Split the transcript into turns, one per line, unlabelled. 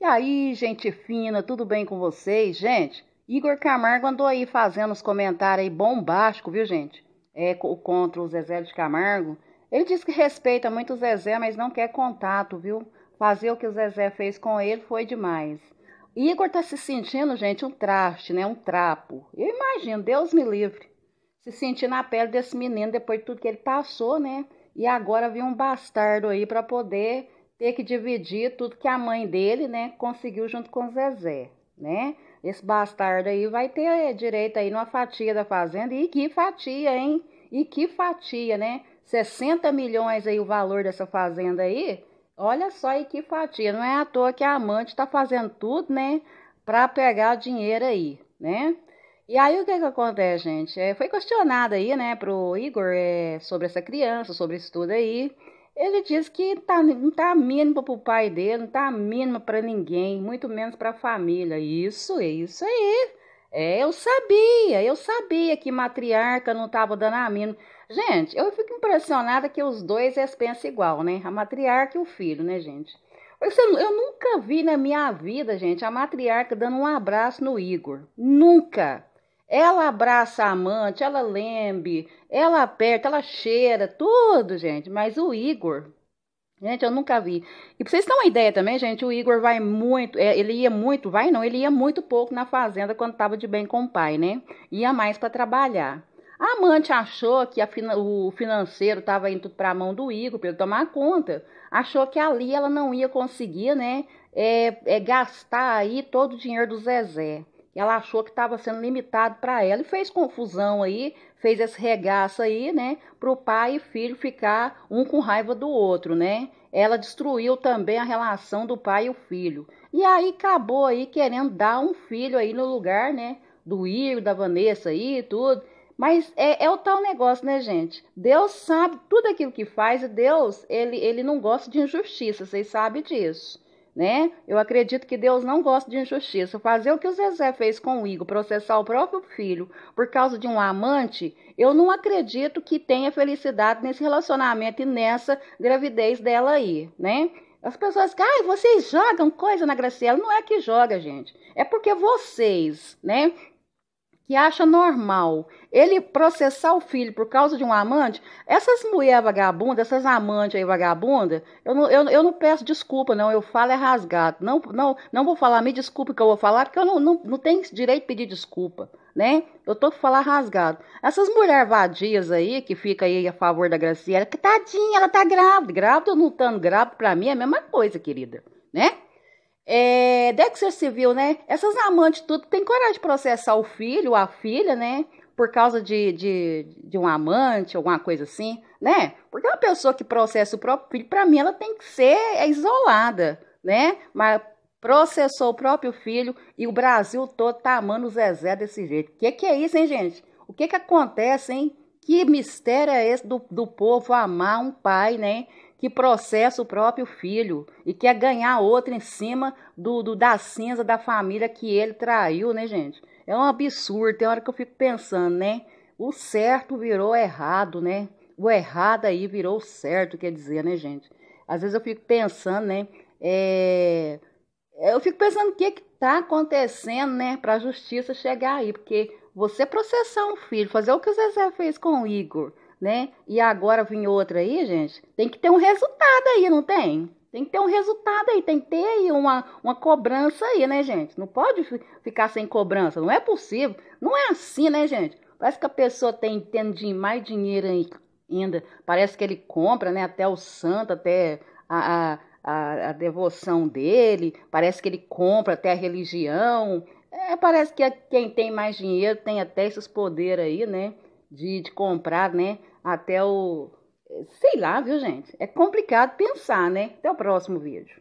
E aí, gente fina, tudo bem com vocês? Gente, Igor Camargo andou aí fazendo os comentários aí bombástico, viu, gente? É contra o Zezé de Camargo. Ele diz que respeita muito o Zezé, mas não quer contato, viu? Fazer o que o Zezé fez com ele foi demais. Igor tá se sentindo, gente, um traste, né? Um trapo. Eu imagino, Deus me livre. Se sentir na pele desse menino depois de tudo que ele passou, né? E agora vir um bastardo aí para poder ter que dividir tudo que a mãe dele, né, conseguiu junto com Zezé, né? Esse bastardo aí vai ter eh, direito aí numa fatia da fazenda. E que fatia, hein? E que fatia, né? 60 milhões aí o valor dessa fazenda aí. Olha só e que fatia. Não é à toa que a amante tá fazendo tudo, né? Pra pegar o dinheiro aí, né? E aí o que que acontece, gente? É, foi questionado aí, né, pro Igor é, sobre essa criança, sobre isso tudo aí. Ele diz que tá, não está mínimo para o pai dele, não está mínimo para ninguém, muito menos para a família. Isso, é isso aí. É, eu sabia, eu sabia que matriarca não estava dando a mínimo. Gente, eu fico impressionada que os dois pensam igual, né? A matriarca e o filho, né, gente? Eu nunca vi na minha vida, gente, a matriarca dando um abraço no Igor. Nunca. Ela abraça a amante, ela lembre, ela aperta, ela cheira, tudo, gente. Mas o Igor, gente, eu nunca vi. E pra vocês terem uma ideia também, gente, o Igor vai muito, é, ele ia muito, vai não, ele ia muito pouco na fazenda quando tava de bem com o pai, né? Ia mais para trabalhar. A amante achou que o financeiro estava indo para a mão do Igor para ele tomar conta. Achou que ali ela não ia conseguir, né? É, é gastar aí todo o dinheiro do Zezé ela achou que estava sendo limitado para ela e fez confusão aí, fez esse regaço aí, né, para o pai e filho ficar um com raiva do outro, né? Ela destruiu também a relação do pai e o filho. E aí acabou aí querendo dar um filho aí no lugar, né, do Igor, da Vanessa aí e tudo. Mas é, é, o tal negócio, né, gente? Deus sabe tudo aquilo que faz e Deus, ele, ele não gosta de injustiça, vocês sabem disso né? Eu acredito que Deus não gosta de injustiça. Fazer o que o Zezé fez com o Igor, processar o próprio filho por causa de um amante, eu não acredito que tenha felicidade nesse relacionamento e nessa gravidez dela aí, né? As pessoas ai, ah, vocês jogam coisa na Graciela. Não é que joga, gente. É porque vocês, né, que acha normal ele processar o filho por causa de um amante, essas mulheres vagabundas, essas amantes aí vagabundas, eu não, eu, eu não peço desculpa, não, eu falo é rasgado. Não, não, não vou falar, me desculpe que eu vou falar, porque eu não, não, não tenho direito de pedir desculpa, né? Eu tô falar rasgado. Essas mulheres vadias aí, que fica aí a favor da Graciela, que tadinha, ela tá grávida. Grávida ou não estando grávida, pra mim é a mesma coisa, querida, né? É, Dexter Civil, né? Essas amantes tudo tem coragem de processar o filho, a filha, né? Por causa de, de, de um amante, alguma coisa assim, né? Porque uma pessoa que processa o próprio filho, para mim, ela tem que ser é isolada, né? Mas processou o próprio filho e o Brasil todo tá amando o Zezé desse jeito. O que, que é isso, hein, gente? O que, que acontece, hein? Que mistério é esse do, do povo amar um pai, né? que processa o próprio filho e quer ganhar outro em cima do, do da cinza da família que ele traiu, né, gente? É um absurdo. Tem hora que eu fico pensando, né? O certo virou errado, né? O errado aí virou certo, quer dizer, né, gente? Às vezes eu fico pensando, né? É... é eu fico pensando o que que tá acontecendo, né? Para a justiça chegar aí, porque você processar um filho, fazer o que o Zezé fez com o Igor, né? E agora vem outra aí, gente. Tem que ter um resultado aí, não tem? Tem que ter um resultado aí, tem que ter aí uma, uma cobrança aí, né, gente? Não pode ficar sem cobrança, não é possível. Não é assim, né, gente? Parece que a pessoa tem tendo mais dinheiro ainda. Parece que ele compra, né? Até o santo, até a, a, a devoção dele. Parece que ele compra até a religião. É, parece que quem tem mais dinheiro tem até esses poderes aí, né? De, de comprar, né? Até o. Sei lá, viu, gente? É complicado pensar, né? Até o próximo vídeo.